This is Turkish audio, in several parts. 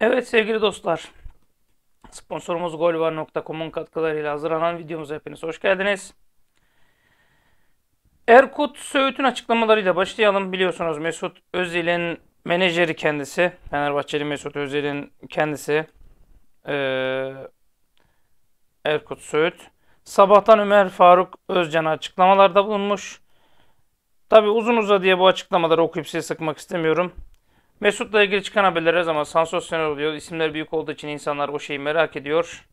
Evet sevgili dostlar. Sponsorumuz golvar.com'un katkılarıyla hazırlanan videomuza hepiniz hoş geldiniz. Erkut Söğüt'ün açıklamalarıyla başlayalım. Biliyorsunuz Mesut Özil'in menajeri kendisi. Fenerbahçeli Mesut Özil'in kendisi. Ee, Erkut Söğüt. Sabahtan Ömer Faruk Özcan'a açıklamalarda bulunmuş. Tabi uzun uzadıya bu açıklamaları okuyup size sıkmak istemiyorum. Mesut'la ilgili çıkan haberler her zaman sansasyonel oluyor. İsimler büyük olduğu için insanlar o şeyi merak ediyor.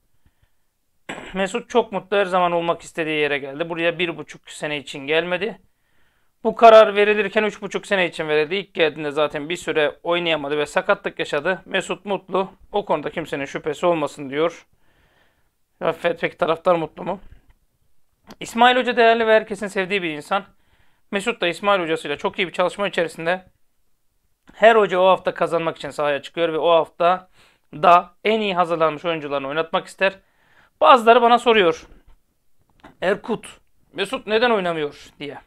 Mesut çok mutlu her zaman olmak istediği yere geldi. Buraya bir buçuk sene için gelmedi. Bu karar verilirken üç buçuk sene için verildi. İlk geldiğinde zaten bir süre oynayamadı ve sakatlık yaşadı. Mesut mutlu. O konuda kimsenin şüphesi olmasın diyor. Peki taraftar mutlu mu? İsmail Hoca değerli ve herkesin sevdiği bir insan. Mesut da İsmail Hoca'sıyla çok iyi bir çalışma içerisinde. Her hoca o hafta kazanmak için sahaya çıkıyor ve o hafta da en iyi hazırlanmış oyuncularını oynatmak ister. Bazıları bana soruyor. Erkut, Mesut neden oynamıyor diye.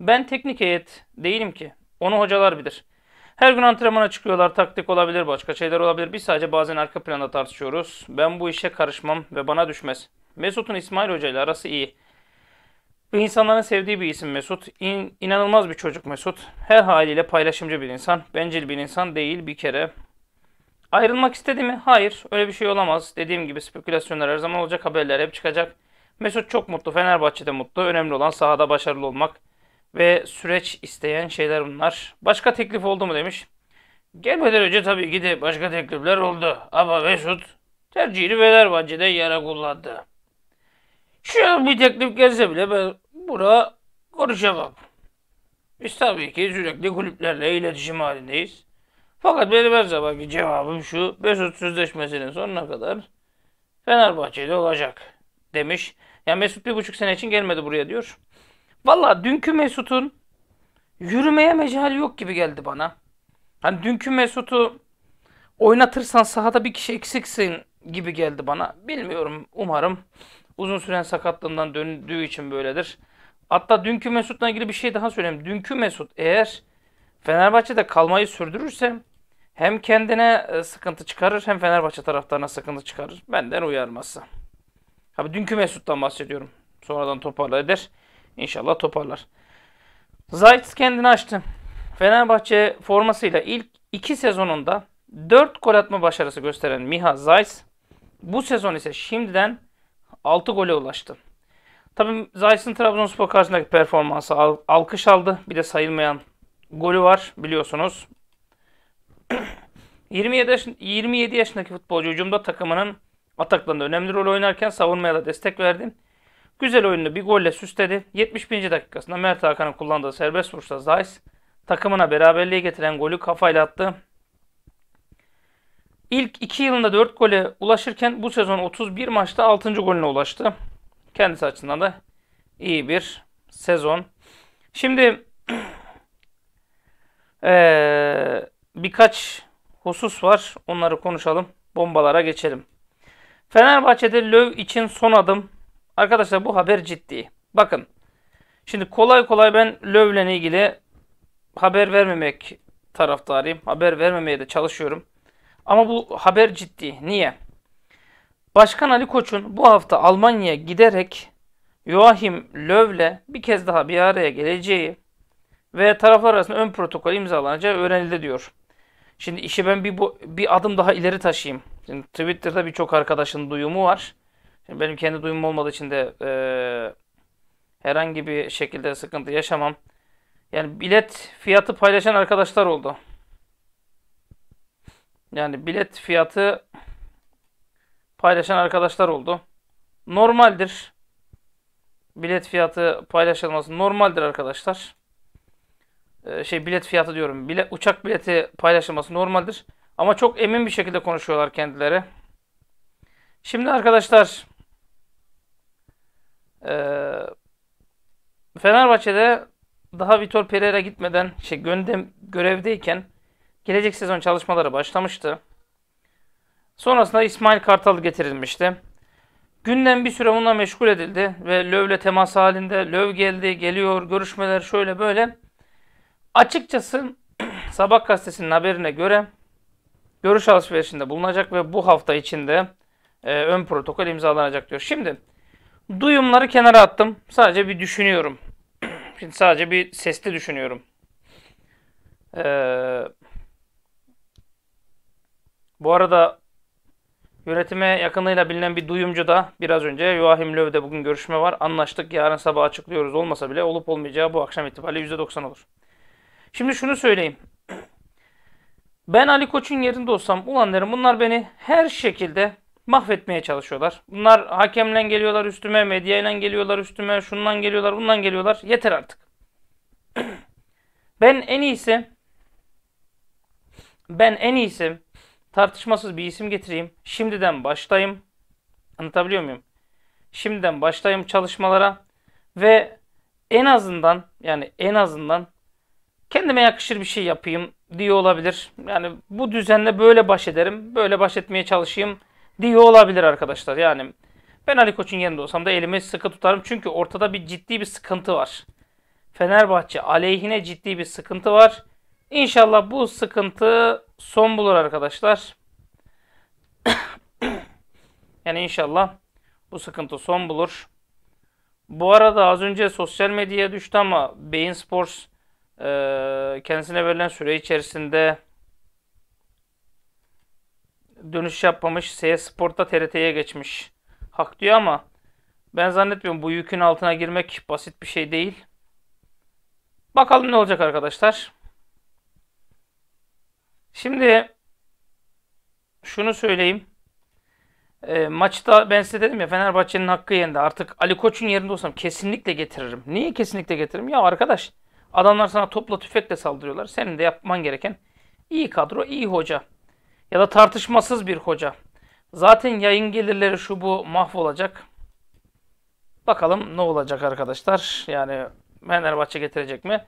Ben teknik heyet değilim ki. Onu hocalar bilir. Her gün antrenmana çıkıyorlar. Taktik olabilir, başka şeyler olabilir. Biz sadece bazen arka planda tartışıyoruz. Ben bu işe karışmam ve bana düşmez. Mesut'un İsmail Hoca ile arası iyi. İnsanların sevdiği bir isim Mesut. İn, inanılmaz bir çocuk Mesut. Her haliyle paylaşımcı bir insan. Bencil bir insan değil bir kere. Ayrılmak istedi mi? Hayır. Öyle bir şey olamaz. Dediğim gibi spekülasyonlar her zaman olacak. Haberler hep çıkacak. Mesut çok mutlu. Fenerbahçe'de mutlu. Önemli olan sahada başarılı olmak. Ve süreç isteyen şeyler bunlar. Başka teklif oldu mu demiş. Gelmeden önce tabii ki de başka teklifler oldu. Ama Mesut tercihini Fenerbahçe'de yara kullandı. Şu an bir teklif gelse bile ben buna konuşamam. Biz tabii ki sürekli kulüplerle iletişim halindeyiz. Fakat benim her zamanki cevabım şu. Mesut sözleşmesinin sonuna kadar Fenerbahçe'de olacak demiş. Ya Mesut bir buçuk sene için gelmedi buraya diyor. Valla dünkü Mesut'un yürümeye mecali yok gibi geldi bana. Hani dünkü Mesut'u oynatırsan sahada bir kişi eksiksin gibi geldi bana. Bilmiyorum umarım Uzun süren sakatlığından döndüğü için böyledir. Hatta dünkü Mesut'la ilgili bir şey daha söyleyeyim. Dünkü Mesut eğer Fenerbahçe'de kalmayı sürdürürse hem kendine e, sıkıntı çıkarır hem Fenerbahçe taraftarına sıkıntı çıkarır. Benden uyarması. Abi dünkü Mesut'tan bahsediyorum. Sonradan toparlar İnşallah toparlar. Zayt kendini açtı. Fenerbahçe formasıyla ilk iki sezonunda 4 gol atma başarısı gösteren Miha Zayt bu sezon ise şimdiden 6 gole ulaştı. Tabii Zayt'ın Trabzonspor karşısındaki performansı alkış aldı. Bir de sayılmayan golü var biliyorsunuz. 27, yaş 27 yaşındaki futbolcu hücumda takımının ataklarında önemli rol oynarken savunmaya da destek verdi. Güzel oyunu bir golle süsledi. 71. dakikasında Mert Hakan'ın kullandığı serbest vuruşla Zayt takımına beraberliği getiren golü kafayla attı. İlk 2 yılında 4 gole ulaşırken bu sezon 31 maçta 6. golüne ulaştı. Kendisi açısından da iyi bir sezon. Şimdi ee, birkaç husus var. Onları konuşalım. Bombalara geçelim. Fenerbahçe'de Löw için son adım. Arkadaşlar bu haber ciddi. Bakın. Şimdi kolay kolay ben Löw'le ilgili haber vermemek taraftarıyım. Haber vermemeye de çalışıyorum. Ama bu haber ciddi. Niye? Başkan Ali Koç'un bu hafta Almanya'ya giderek Joachim Löw'le bir kez daha bir araya geleceği ve taraflar arasında ön protokol imzalanacağı öğrenildi diyor. Şimdi işi ben bir, bu, bir adım daha ileri taşıyayım. Şimdi Twitter'da birçok arkadaşın duyumu var. Şimdi benim kendi duyumum olmadığı için de e, herhangi bir şekilde sıkıntı yaşamam. Yani bilet fiyatı paylaşan arkadaşlar oldu. Yani bilet fiyatı paylaşan arkadaşlar oldu. Normaldir. Bilet fiyatı paylaşılması normaldir arkadaşlar. Ee, şey bilet fiyatı diyorum. Bile, uçak bileti paylaşılması normaldir. Ama çok emin bir şekilde konuşuyorlar kendileri. Şimdi arkadaşlar ee, Fenerbahçe'de daha Vitor Pereira gitmeden şey göndem görevdeyken gelecek sezon çalışmaları başlamıştı. Sonrasında İsmail Kartal getirilmişti. Günden bir süre bununla meşgul edildi ve Löv'le temas halinde. Löv geldi, geliyor, görüşmeler şöyle böyle. Açıkçası Sabah gazetesinin haberine göre görüş alışverişinde bulunacak ve bu hafta içinde e, ön protokol imzalanacak diyor. Şimdi duyumları kenara attım. Sadece bir düşünüyorum. Şimdi sadece bir sesli düşünüyorum. Eee bu arada yönetime yakınıyla bilinen bir duyumcu da biraz önce Joachim Löw'de bugün görüşme var. Anlaştık yarın sabah açıklıyoruz olmasa bile olup olmayacağı bu akşam itibariyle %90 olur. Şimdi şunu söyleyeyim. Ben Ali Koç'un yerinde olsam ulan derim bunlar beni her şekilde mahvetmeye çalışıyorlar. Bunlar hakemle geliyorlar üstüme, medyayla geliyorlar üstüme, şundan geliyorlar, bundan geliyorlar. Yeter artık. ben en iyisi ben en iyisi tartışmasız bir isim getireyim. Şimdiden başlayayım. Anlatabiliyor muyum? Şimdiden başlayayım çalışmalara ve en azından yani en azından kendime yakışır bir şey yapayım diye olabilir. Yani bu düzenle böyle baş ederim, böyle baş etmeye çalışayım diye olabilir arkadaşlar. Yani ben Ali Koç'un yerinde olsam da elimi sıkı tutarım. Çünkü ortada bir ciddi bir sıkıntı var. Fenerbahçe aleyhine ciddi bir sıkıntı var. İnşallah bu sıkıntı son bulur arkadaşlar. yani inşallah bu sıkıntı son bulur. Bu arada az önce sosyal medyaya düştü ama Beyin Sports e, kendisine verilen süre içerisinde dönüş yapmamış. S Sport'ta TRT'ye geçmiş. Hak diyor ama ben zannetmiyorum bu yükün altına girmek basit bir şey değil. Bakalım ne olacak arkadaşlar. Şimdi şunu söyleyeyim. E, maçta ben size dedim ya Fenerbahçe'nin hakkı yendi. Artık Ali Koç'un yerinde olsam kesinlikle getiririm. Niye kesinlikle getiririm? Ya arkadaş adamlar sana topla tüfekle saldırıyorlar. Senin de yapman gereken iyi kadro, iyi hoca. Ya da tartışmasız bir hoca. Zaten yayın gelirleri şu bu mahvolacak. Bakalım ne olacak arkadaşlar. Yani Fenerbahçe getirecek mi?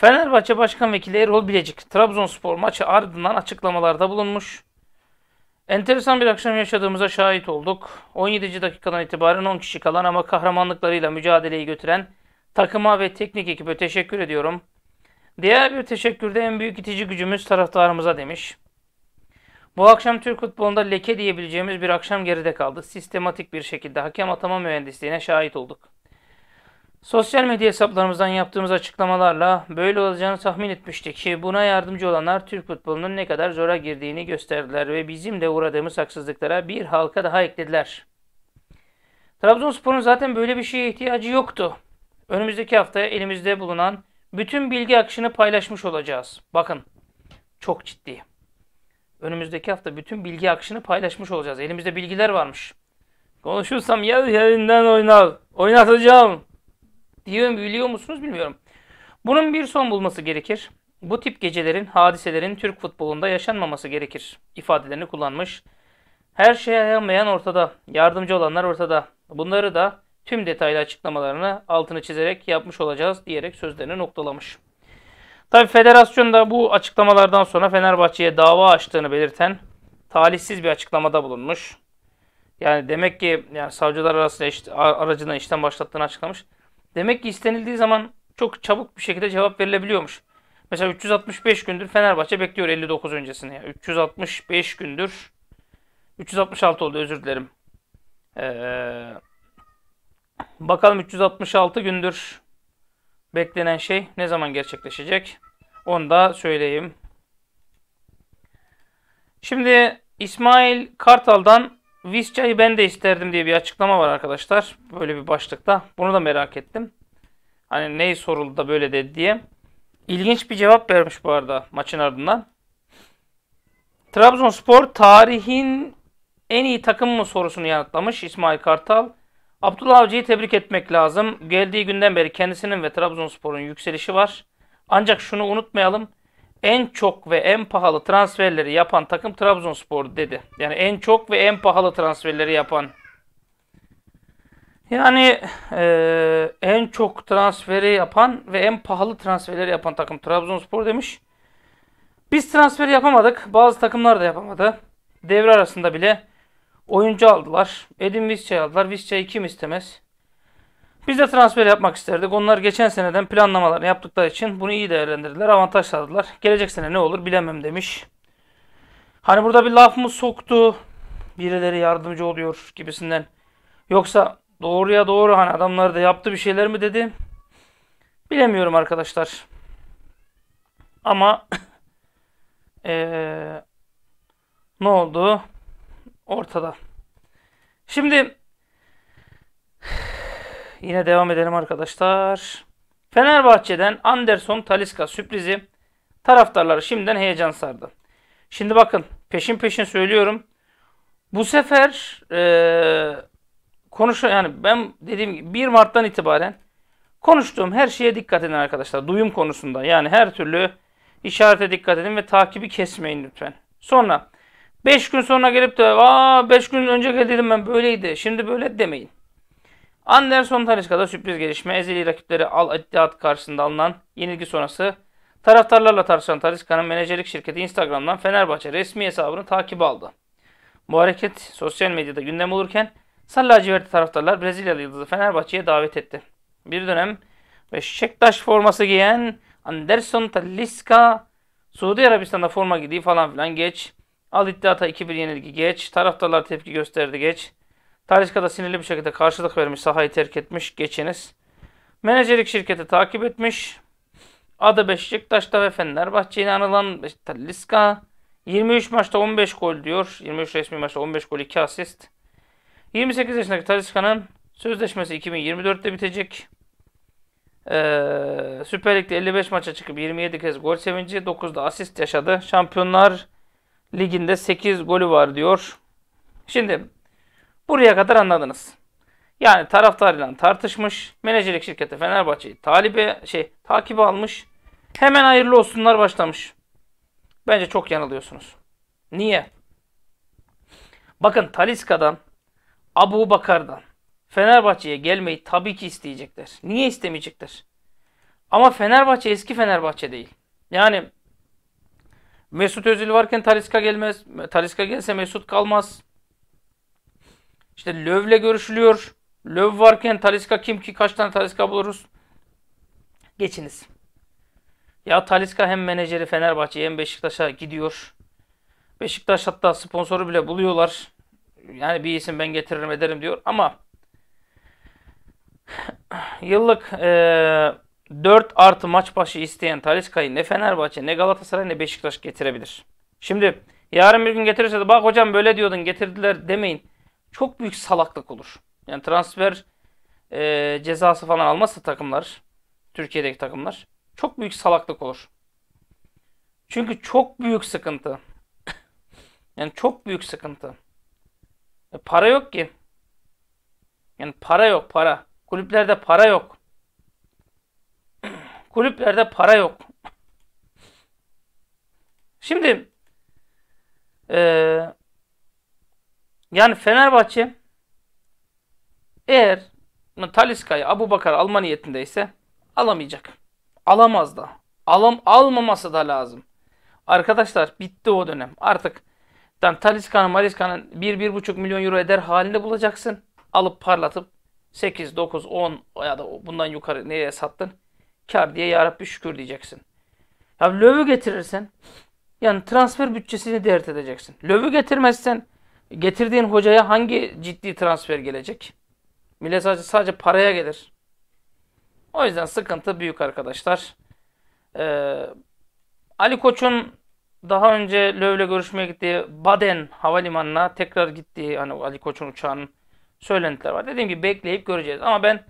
Fenerbahçe Başkan Vekili Erol Bilecik Trabzonspor maçı ardından açıklamalarda bulunmuş. Enteresan bir akşam yaşadığımıza şahit olduk. 17. dakikadan itibaren 10 kişi kalan ama kahramanlıklarıyla mücadeleyi götüren takıma ve teknik ekibe teşekkür ediyorum. Diğer bir teşekkürde en büyük itici gücümüz taraftarımıza demiş. Bu akşam Türk futbolunda leke diyebileceğimiz bir akşam geride kaldı. Sistematik bir şekilde hakem atama mühendisliğine şahit olduk. Sosyal medya hesaplarımızdan yaptığımız açıklamalarla böyle olacağını tahmin etmiştik. Buna yardımcı olanlar Türk futbolunun ne kadar zora girdiğini gösterdiler ve bizim de uğradığımız haksızlıklara bir halka daha eklediler. Trabzonspor'un zaten böyle bir şeye ihtiyacı yoktu. Önümüzdeki hafta elimizde bulunan bütün bilgi akışını paylaşmış olacağız. Bakın çok ciddi. Önümüzdeki hafta bütün bilgi akışını paylaşmış olacağız. Elimizde bilgiler varmış. Konuşursam ya yerinden oynar. Oynatacağım diyor biliyor musunuz bilmiyorum. Bunun bir son bulması gerekir. Bu tip gecelerin, hadiselerin Türk futbolunda yaşanmaması gerekir ifadelerini kullanmış. Her şeye ayamayan ortada, yardımcı olanlar ortada. Bunları da tüm detaylı açıklamalarını altını çizerek yapmış olacağız diyerek sözlerini noktalamış. Tabi federasyon da bu açıklamalardan sonra Fenerbahçe'ye dava açtığını belirten talihsiz bir açıklamada bulunmuş. Yani demek ki yani savcılar arasında işte, aracına işten başlattığını açıklamış. Demek ki istenildiği zaman çok çabuk bir şekilde cevap verilebiliyormuş. Mesela 365 gündür Fenerbahçe bekliyor 59 öncesini. Yani 365 gündür 366 oldu özür dilerim. Ee, bakalım 366 gündür beklenen şey ne zaman gerçekleşecek? Onu da söyleyeyim. Şimdi İsmail Kartal'dan Visca'yı ben de isterdim diye bir açıklama var arkadaşlar. Böyle bir başlıkta. Bunu da merak ettim. Hani ney soruldu da böyle dedi diye. İlginç bir cevap vermiş bu arada maçın ardından. Trabzonspor tarihin en iyi takım mı sorusunu yanıtlamış İsmail Kartal. Abdullah Avcı'yı tebrik etmek lazım. Geldiği günden beri kendisinin ve Trabzonspor'un yükselişi var. Ancak şunu unutmayalım en çok ve en pahalı transferleri yapan takım Trabzonspor dedi. Yani en çok ve en pahalı transferleri yapan. Yani e, en çok transferi yapan ve en pahalı transferleri yapan takım Trabzonspor demiş. Biz transfer yapamadık. Bazı takımlar da yapamadı. Devre arasında bile oyuncu aldılar. Edin Visca'yı aldılar. Visca'yı kim istemez? Biz de transfer yapmak isterdik. Onlar geçen seneden planlamalarını yaptıkları için bunu iyi değerlendirdiler. Avantaj sağladılar. Gelecek sene ne olur bilemem demiş. Hani burada bir laf mı soktu? Birileri yardımcı oluyor gibisinden. Yoksa doğruya doğru hani adamlar da yaptı bir şeyler mi dedi? Bilemiyorum arkadaşlar. Ama ee, ne oldu? Ortada. Şimdi Yine devam edelim arkadaşlar. Fenerbahçe'den Anderson Taliska sürprizi taraftarları şimdiden heyecan sardı. Şimdi bakın peşin peşin söylüyorum. Bu sefer ee, konuşuyor yani ben dediğim gibi 1 Mart'tan itibaren konuştuğum her şeye dikkat edin arkadaşlar. Duyum konusunda yani her türlü işarete dikkat edin ve takibi kesmeyin lütfen. Sonra 5 gün sonra gelip de aa 5 gün önce geldim ben böyleydi şimdi böyle demeyin. Anderson Talisca'da sürpriz gelişme. Ezeli rakipleri Al Ittihad karşısında alınan yenilgi sonrası taraftarlarla tartışan Talisca'nın menajerlik şirketi Instagram'dan Fenerbahçe resmi hesabını takip aldı. Bu hareket sosyal medyada gündem olurken Sarı lacivertli taraftarlar Brezilyalı yıldızı Fenerbahçe'ye davet etti. Bir dönem Beşiktaş forması giyen Anderson Talisca Suudi Arabistan'da forma giydiği falan filan geç. Al İttihat'a 2-1 yenilgi geç. Taraftarlar tepki gösterdi geç da sinirli bir şekilde karşılık vermiş, sahayı terk etmiş. Geçiniz. Menajerlik şirketi takip etmiş. Adı Beşiktaş'ta ve Fenerbahçe'yle anılan Taliska 23 maçta 15 gol diyor. 23 resmi maçta 15 gol 2 asist. 28 yaşındaki Taliska'nın sözleşmesi 2024'te bitecek. Ee, Süper Lig'de 55 maça çıkıp 27 kez gol sevinci, 9'da asist yaşadı. Şampiyonlar Ligi'nde 8 golü var diyor. Şimdi Buraya kadar anladınız. Yani taraftarıyla tartışmış. Menajerlik şirketi Fenerbahçe'yi talibe şey takibe almış. Hemen hayırlı olsunlar başlamış. Bence çok yanılıyorsunuz. Niye? Bakın Taliska'dan, Abu Bakar'dan Fenerbahçe'ye gelmeyi tabii ki isteyecekler. Niye istemeyecekler? Ama Fenerbahçe eski Fenerbahçe değil. Yani Mesut Özil varken Taliska gelmez. Taliska gelse Mesut kalmaz. İşte Löv'le görüşülüyor. Löv varken Taliska kim ki kaç tane Taliska buluruz? Geçiniz. Ya Taliska hem menajeri Fenerbahçe hem Beşiktaş'a gidiyor. Beşiktaş hatta sponsoru bile buluyorlar. Yani bir isim ben getiririm ederim diyor ama yıllık e, 4 artı maç başı isteyen Taliska'yı ne Fenerbahçe ne Galatasaray ne Beşiktaş getirebilir. Şimdi yarın bir gün getirirse de bak hocam böyle diyordun getirdiler demeyin çok büyük salaklık olur. Yani transfer e, cezası falan almazsa takımlar, Türkiye'deki takımlar çok büyük salaklık olur. Çünkü çok büyük sıkıntı. yani çok büyük sıkıntı. E, para yok ki. Yani para yok para. Kulüplerde para yok. Kulüplerde para yok. Şimdi e, yani Fenerbahçe eğer Taliska'yı Abu Bakar alma niyetindeyse alamayacak. Alamaz da. Alam, almaması da lazım. Arkadaşlar bitti o dönem. Artık yani Taliska'nın Mariska'nın 1-1,5 milyon euro eder halinde bulacaksın. Alıp parlatıp 8, 9, 10 ya da bundan yukarı neye sattın? Kar diye yarabbi şükür diyeceksin. Ya Löv'ü getirirsen yani transfer bütçesini dert edeceksin. Löv'ü getirmezsen getirdiğin hocaya hangi ciddi transfer gelecek? Millet sadece, sadece paraya gelir. O yüzden sıkıntı büyük arkadaşlar. Ee, Ali Koç'un daha önce Löv'le görüşmeye gittiği Baden havalimanına tekrar gittiği hani Ali Koç'un uçağının söylentiler var. Dediğim gibi bekleyip göreceğiz. Ama ben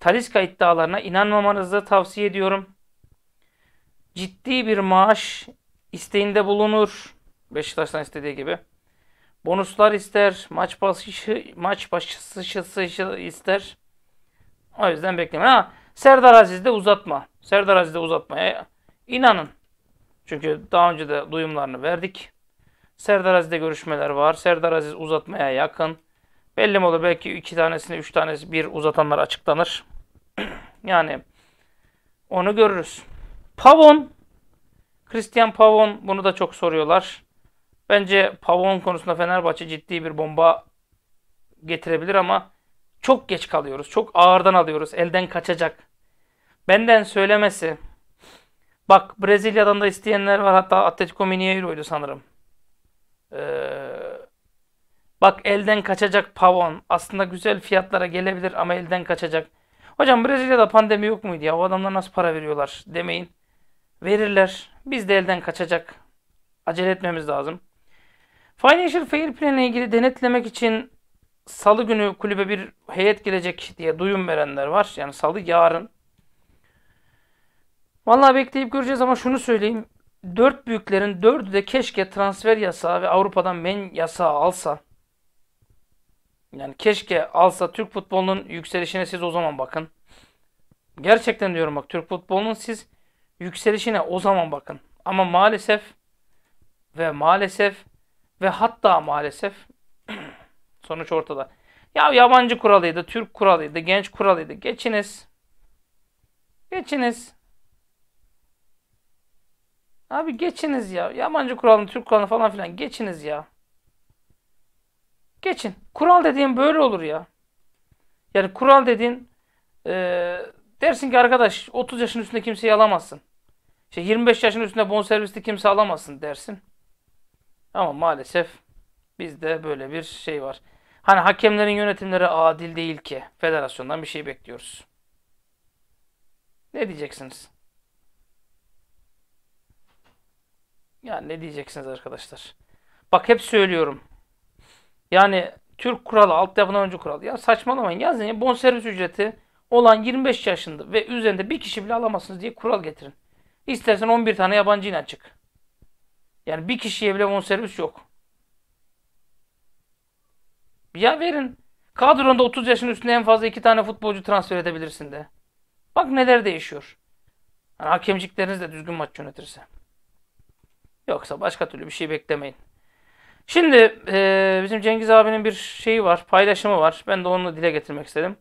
Taliska iddialarına inanmamanızı tavsiye ediyorum. Ciddi bir maaş isteğinde bulunur. Beşiktaş'tan istediği gibi bonuslar ister, maç başı maç başı ister. O yüzden bekleme. Ha, Serdar Aziz'de uzatma. Serdar Aziz'de uzatmaya inanın. Çünkü daha önce de duyumlarını verdik. Serdar Aziz'de görüşmeler var. Serdar Aziz uzatmaya yakın. Belli mi olur? Belki iki tanesini, üç tanesi bir uzatanlar açıklanır. yani onu görürüz. Pavon. Christian Pavon. Bunu da çok soruyorlar. Bence Pavon konusunda Fenerbahçe ciddi bir bomba getirebilir ama çok geç kalıyoruz. Çok ağırdan alıyoruz. Elden kaçacak. Benden söylemesi. Bak Brezilya'dan da isteyenler var. Hatta Atletico Mineiro'ydu sanırım. Ee, bak elden kaçacak Pavon. Aslında güzel fiyatlara gelebilir ama elden kaçacak. Hocam Brezilya'da pandemi yok muydu ya? O adamlar nasıl para veriyorlar demeyin. Verirler. Biz de elden kaçacak. Acele etmemiz lazım. Financial Fair Plan'e ilgili denetlemek için salı günü kulübe bir heyet gelecek diye duyum verenler var. Yani salı yarın. Vallahi bekleyip göreceğiz ama şunu söyleyeyim. Dört büyüklerin dördü de keşke transfer yasağı ve Avrupa'dan men yasağı alsa. Yani keşke alsa Türk futbolunun yükselişine siz o zaman bakın. Gerçekten diyorum bak Türk futbolunun siz yükselişine o zaman bakın. Ama maalesef ve maalesef ve hatta maalesef sonuç ortada. Ya yabancı kuralıydı, Türk kuralıydı, genç kuralıydı. Geçiniz. Geçiniz. Abi geçiniz ya. Yabancı kuralını, Türk kuralını falan filan geçiniz ya. Geçin. Kural dediğin böyle olur ya. Yani kural dediğin e, dersin ki arkadaş 30 yaşın üstünde kimseyi alamazsın. İşte 25 yaşın üstünde bonservisli kimse alamazsın dersin. Ama maalesef bizde böyle bir şey var. Hani hakemlerin yönetimleri adil değil ki. Federasyondan bir şey bekliyoruz. Ne diyeceksiniz? Ya ne diyeceksiniz arkadaşlar? Bak hep söylüyorum. Yani Türk kuralı, altyapıdan önce kuralı. Ya saçmalamayın. Yazın ya bonservis ücreti olan 25 yaşında ve üzerinde bir kişi bile alamazsınız diye kural getirin. İstersen 11 tane yabancı ile çık. Yani bir kişiye bile bonservis yok. Ya verin. Kadronda 30 yaşın üstünde en fazla iki tane futbolcu transfer edebilirsin de. Bak neler değişiyor. Yani hakemcikleriniz de düzgün maç yönetirse. Yoksa başka türlü bir şey beklemeyin. Şimdi e, bizim Cengiz abinin bir şeyi var, paylaşımı var. Ben de onu dile getirmek istedim.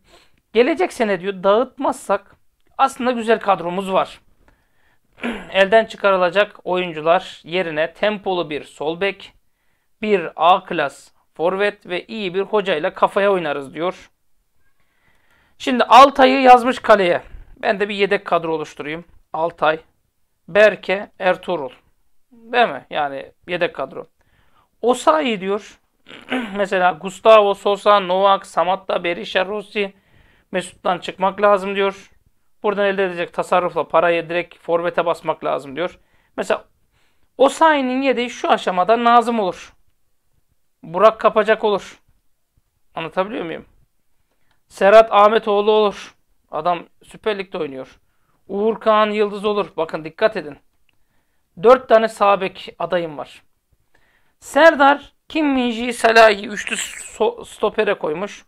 Gelecek sene diyor dağıtmazsak aslında güzel kadromuz var. elden çıkarılacak oyuncular yerine tempolu bir sol bek, bir A klas forvet ve iyi bir hocayla kafaya oynarız diyor. Şimdi Altay'ı yazmış kaleye. Ben de bir yedek kadro oluşturayım. Altay, Berke, Ertuğrul. Değil mi? Yani yedek kadro. Osayi diyor. Mesela Gustavo Sosa, Novak, Samatta, Berisha, Rossi, Mesut'tan çıkmak lazım diyor. Buradan elde edecek tasarrufla parayı direkt forvete basmak lazım diyor. Mesela o sayının yedeği şu aşamada Nazım olur. Burak Kapacak olur. Anlatabiliyor muyum? Serhat Ahmetoğlu olur. Adam Süper Lig'de oynuyor. Uğur Kağan Yıldız olur. Bakın dikkat edin. Dört tane sağ adayım var. Serdar Kim Minji Salah'ı üçlü so stopere koymuş.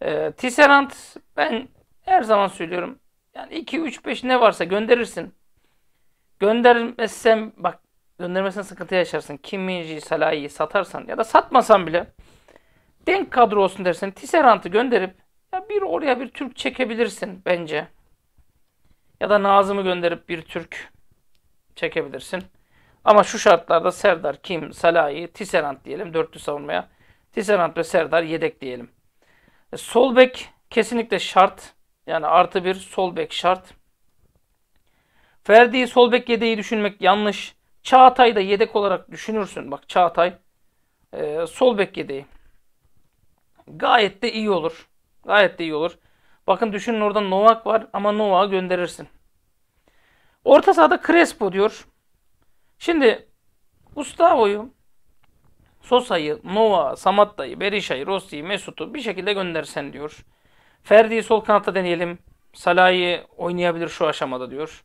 E, Tisserand ben her zaman söylüyorum yani 2, 3, 5 ne varsa gönderirsin. Göndermezsen bak göndermezsen sıkıntı yaşarsın. Kim Minji, Salah'ı satarsan ya da satmasan bile denk kadro olsun dersen Tisserant'ı gönderip ya bir oraya bir Türk çekebilirsin bence. Ya da Nazım'ı gönderip bir Türk çekebilirsin. Ama şu şartlarda Serdar, Kim, Salah'ı, Tisserant diyelim dörtlü savunmaya. Tisserant ve Serdar yedek diyelim. E, sol bek kesinlikle şart. Yani artı bir sol bek şart. Ferdi sol bek yedeği düşünmek yanlış. Çağatay da yedek olarak düşünürsün. Bak Çağatay e, sol bek yedeği. Gayet de iyi olur. Gayet de iyi olur. Bakın düşünün orada Novak var ama Novak'ı gönderirsin. Orta sahada Crespo diyor. Şimdi Gustavo'yu, Sosa'yı, Nova, Samatta'yı, Berisha'yı, Rossi'yi, Mesut'u bir şekilde göndersen diyor. Ferdi'yi sol kanatta deneyelim. Salah'ı oynayabilir şu aşamada diyor.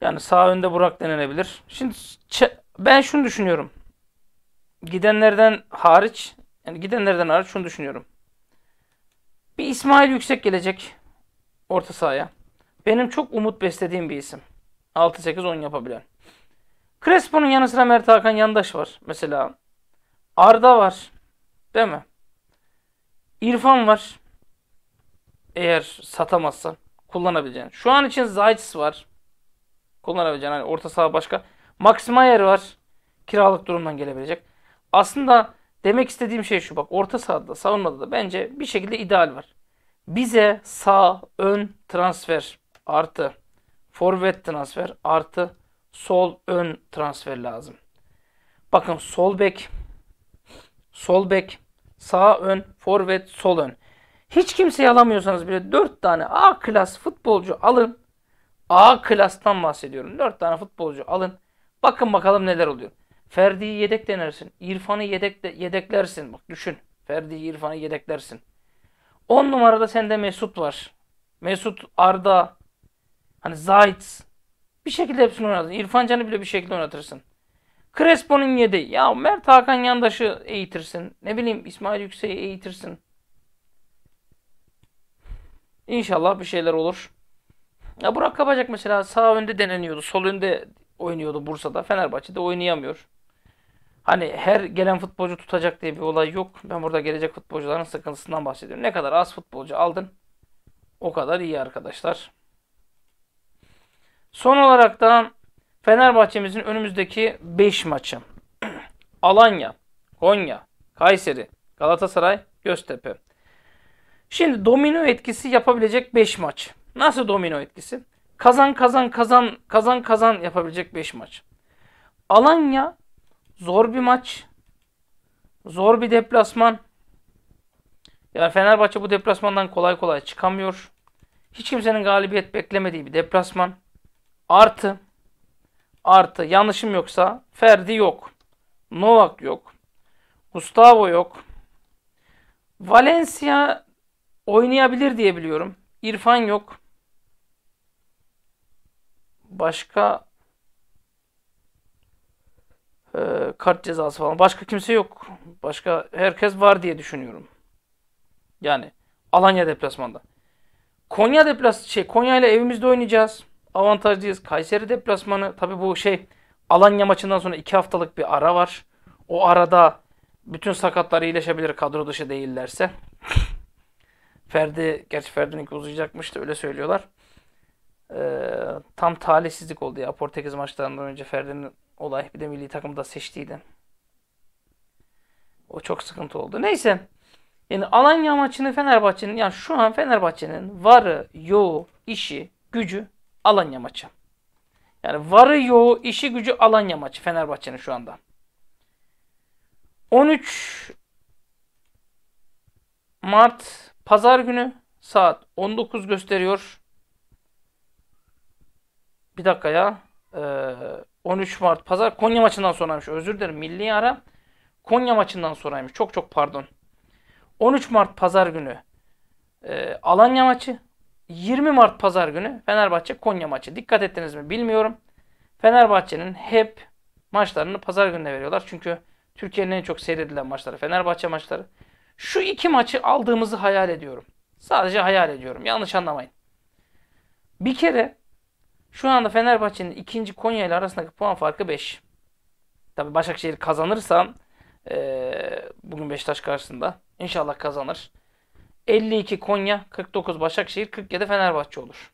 Yani sağ önde Burak denenebilir. Şimdi ben şunu düşünüyorum. Gidenlerden hariç, yani gidenlerden hariç şunu düşünüyorum. Bir İsmail Yüksek gelecek orta sahaya. Benim çok umut beslediğim bir isim. 6-8-10 yapabilen. Crespo'nun yanı sıra Mert Hakan Yandaş var mesela. Arda var. Değil mi? İrfan var. Eğer satamazsa kullanabileceğin. Şu an için Zaytis var. Kullanabileceğin. Hani orta saha başka. Max Mayer var. Kiralık durumdan gelebilecek. Aslında demek istediğim şey şu bak. Orta sahada savunmada da bence bir şekilde ideal var. Bize sağ ön transfer artı forvet transfer artı sol ön transfer lazım. Bakın sol bek sol bek sağ ön, forvet, sol ön. Hiç kimseyi alamıyorsanız bile 4 tane A klas futbolcu alın. A klastan bahsediyorum. 4 tane futbolcu alın. Bakın bakalım neler oluyor. Ferdi'yi yedek denersin. İrfan'ı yedek de, yedeklersin. Bak düşün. Ferdi'yi İrfan'ı yedeklersin. 10 numarada sende Mesut var. Mesut, Arda, hani Zayt. Bir şekilde hepsini oynatırsın. İrfan Can'ı bile bir şekilde oynatırsın. Crespo'nun yedi. Ya Mert Hakan Yandaş'ı eğitirsin. Ne bileyim İsmail Yüksek'i eğitirsin. İnşallah bir şeyler olur. Ya Burak Kabacak mesela sağ önde deneniyordu. Sol önde oynuyordu Bursa'da. Fenerbahçe'de oynayamıyor. Hani her gelen futbolcu tutacak diye bir olay yok. Ben burada gelecek futbolcuların sıkıntısından bahsediyorum. Ne kadar az futbolcu aldın o kadar iyi arkadaşlar. Son olarak da Fenerbahçe'mizin önümüzdeki 5 maçı. Alanya, Konya, Kayseri, Galatasaray, Göztepe. Şimdi domino etkisi yapabilecek 5 maç. Nasıl domino etkisi? Kazan kazan kazan kazan kazan yapabilecek 5 maç. Alanya zor bir maç. Zor bir deplasman. Yani Fenerbahçe bu deplasmandan kolay kolay çıkamıyor. Hiç kimsenin galibiyet beklemediği bir deplasman. Artı artı yanlışım yoksa Ferdi yok. Novak yok. Gustavo yok. Valencia oynayabilir diye biliyorum. İrfan yok. Başka e, kart cezası falan. Başka kimse yok. Başka herkes var diye düşünüyorum. Yani Alanya deplasmanda. Konya deplas şey Konya ile evimizde oynayacağız avantajlıyız. Kayseri deplasmanı tabi bu şey Alanya maçından sonra 2 haftalık bir ara var. O arada bütün sakatlar iyileşebilir kadro dışı değillerse. Ferdi, gerçi Ferdi'nin uzayacakmış da öyle söylüyorlar. Ee, tam talihsizlik oldu ya Portekiz maçlarından önce Ferdi'nin olay. Bir de milli takımda seçtiydi. O çok sıkıntı oldu. Neyse. Yani Alanya maçını Fenerbahçe'nin yani şu an Fenerbahçe'nin varı, yoğu, işi, gücü Alanya maçı. Yani varı yoğu işi gücü Alanya maçı Fenerbahçe'nin şu anda. 13 Mart Pazar günü saat 19 gösteriyor. Bir dakika ya. Ee, 13 Mart Pazar Konya maçından sonraymış. Özür dilerim milli ara. Konya maçından sonraymış. Çok çok pardon. 13 Mart Pazar günü e, Alanya maçı. 20 Mart Pazar günü Fenerbahçe Konya maçı. Dikkat ettiniz mi bilmiyorum. Fenerbahçe'nin hep maçlarını pazar gününe veriyorlar. Çünkü Türkiye'nin en çok seyredilen maçları Fenerbahçe maçları. Şu iki maçı aldığımızı hayal ediyorum. Sadece hayal ediyorum. Yanlış anlamayın. Bir kere şu anda Fenerbahçe'nin ikinci Konya ile arasındaki puan farkı 5. Tabi Başakşehir kazanırsa e, bugün Beşiktaş karşısında inşallah kazanır. 52 Konya, 49 Başakşehir, 47 Fenerbahçe olur.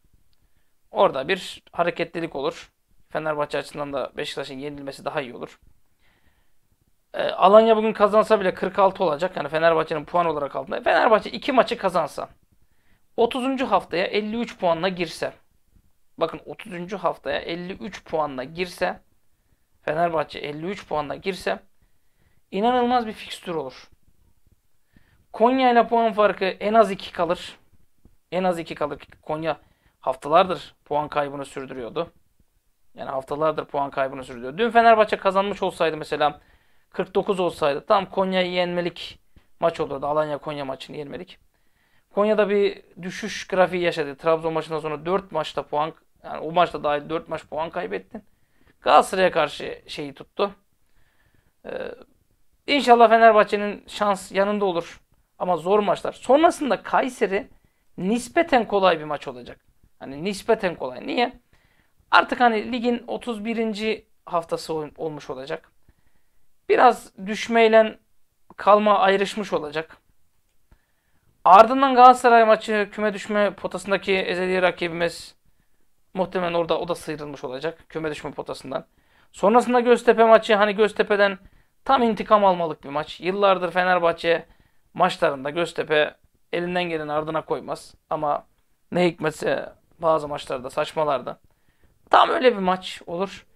Orada bir hareketlilik olur. Fenerbahçe açısından da Beşiktaş'ın yenilmesi daha iyi olur. E, Alanya bugün kazansa bile 46 olacak. Yani Fenerbahçe'nin puan olarak altında. E, Fenerbahçe 2 maçı kazansa 30. haftaya 53 puanla girse bakın 30. haftaya 53 puanla girse Fenerbahçe 53 puanla girse inanılmaz bir fikstür olur. Konya ile puan farkı en az 2 kalır. En az 2 kalır. Konya haftalardır puan kaybını sürdürüyordu. Yani haftalardır puan kaybını sürdürüyor. Dün Fenerbahçe kazanmış olsaydı mesela 49 olsaydı tam Konya'yı yenmelik maç olurdu. Alanya-Konya maçını yenmelik. Konya'da bir düşüş grafiği yaşadı. Trabzon maçından sonra 4 maçta puan yani o maçta dahil 4 maç puan kaybettin. Galatasaray'a karşı şeyi tuttu. Ee, inşallah Fenerbahçe'nin şans yanında olur ama zor maçlar. Sonrasında Kayseri nispeten kolay bir maç olacak. Hani nispeten kolay. Niye? Artık hani ligin 31. haftası olmuş olacak. Biraz düşmeyle kalma ayrışmış olacak. Ardından Galatasaray maçı küme düşme potasındaki ezeli rakibimiz muhtemelen orada o da sıyrılmış olacak küme düşme potasından. Sonrasında Göztepe maçı hani Göztepe'den tam intikam almalık bir maç. Yıllardır Fenerbahçe maçlarında Göztepe elinden gelen ardına koymaz. Ama ne hikmetse bazı maçlarda saçmalarda. Tam öyle bir maç olur.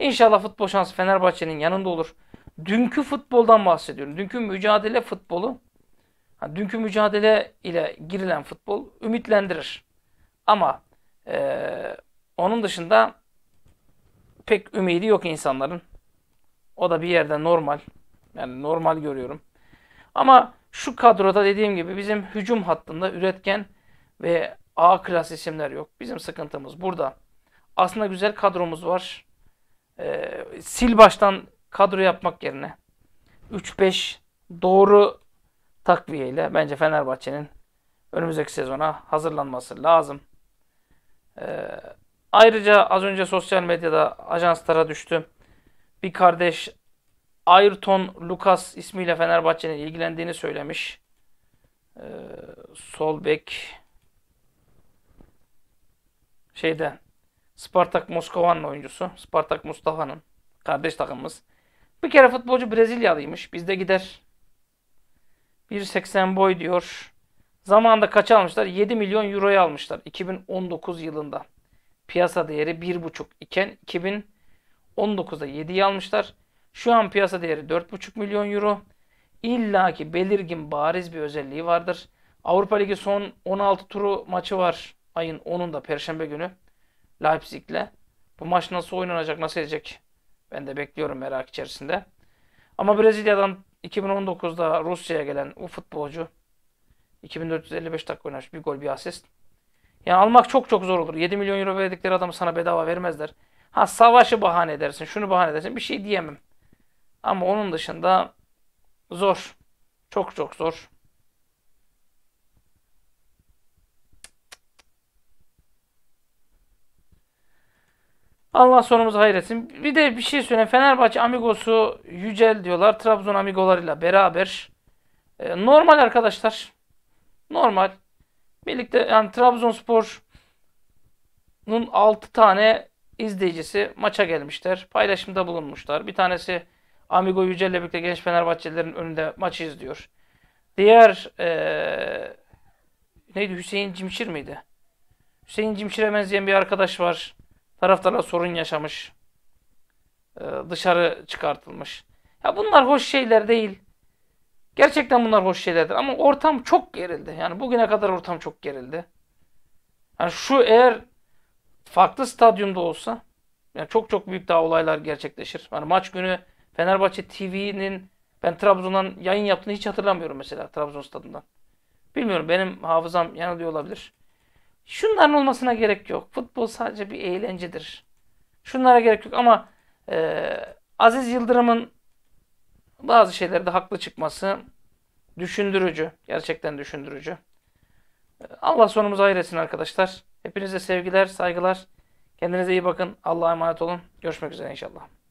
İnşallah futbol şansı Fenerbahçe'nin yanında olur. Dünkü futboldan bahsediyorum. Dünkü mücadele futbolu, dünkü mücadele ile girilen futbol ümitlendirir. Ama e, onun dışında pek ümidi yok insanların. O da bir yerde normal. Yani normal görüyorum. Ama şu kadroda dediğim gibi bizim hücum hattında üretken ve A klas isimler yok. Bizim sıkıntımız burada. Aslında güzel kadromuz var. Ee, sil baştan kadro yapmak yerine 3-5 doğru takviyeyle bence Fenerbahçe'nin önümüzdeki sezona hazırlanması lazım. Ee, ayrıca az önce sosyal medyada ajanslara düştü. Bir kardeş Ayrton Lucas ismiyle Fenerbahçe'nin ilgilendiğini söylemiş. Ee, sol bek şeyde Spartak Moskova'nın oyuncusu. Spartak Mustafa'nın kardeş takımımız. Bir kere futbolcu Brezilyalıymış. Bizde gider. 1.80 boy diyor. Zamanında kaç almışlar? 7 milyon euroya almışlar 2019 yılında. Piyasa değeri 1.5 iken 2019'da 7'yi almışlar. Şu an piyasa değeri 4,5 milyon euro. İlla ki belirgin bariz bir özelliği vardır. Avrupa Ligi son 16 turu maçı var ayın 10'unda Perşembe günü Leipzig'le. Bu maç nasıl oynanacak, nasıl edecek ben de bekliyorum merak içerisinde. Ama Brezilya'dan 2019'da Rusya'ya gelen o futbolcu 2455 dakika oynamış. Bir gol bir asist. Yani almak çok çok zor olur. 7 milyon euro verdikleri adamı sana bedava vermezler. Ha savaşı bahane edersin, şunu bahane edersin. Bir şey diyemem. Ama onun dışında zor. Çok çok zor. Allah sonumuzu hayretsin. Bir de bir şey söyleyeyim. Fenerbahçe Amigos'u Yücel diyorlar. Trabzon Amigolarıyla beraber. Ee, normal arkadaşlar. Normal. Birlikte yani Trabzonspor'un 6 tane izleyicisi maça gelmişler. Paylaşımda bulunmuşlar. Bir tanesi Amigo Yücel ile birlikte genç Fenerbahçelilerin önünde maçı izliyor. Diğer ee, neydi Hüseyin Cimşir miydi? Hüseyin Cimşir'e benzeyen bir arkadaş var. Taraftarla sorun yaşamış. Ee, dışarı çıkartılmış. Ya bunlar hoş şeyler değil. Gerçekten bunlar hoş şeylerdir ama ortam çok gerildi. Yani bugüne kadar ortam çok gerildi. Yani şu eğer farklı stadyumda olsa yani çok çok büyük daha olaylar gerçekleşir. Yani maç günü Fenerbahçe TV'nin ben Trabzon'dan yayın yaptığını hiç hatırlamıyorum mesela Trabzon stadından. Bilmiyorum benim hafızam yanılıyor olabilir. Şunların olmasına gerek yok. Futbol sadece bir eğlencedir. Şunlara gerek yok ama e, Aziz Yıldırım'ın bazı şeylerde haklı çıkması düşündürücü. Gerçekten düşündürücü. E, Allah sonumuzu hayır arkadaşlar. Hepinize sevgiler, saygılar. Kendinize iyi bakın. Allah'a emanet olun. Görüşmek üzere inşallah.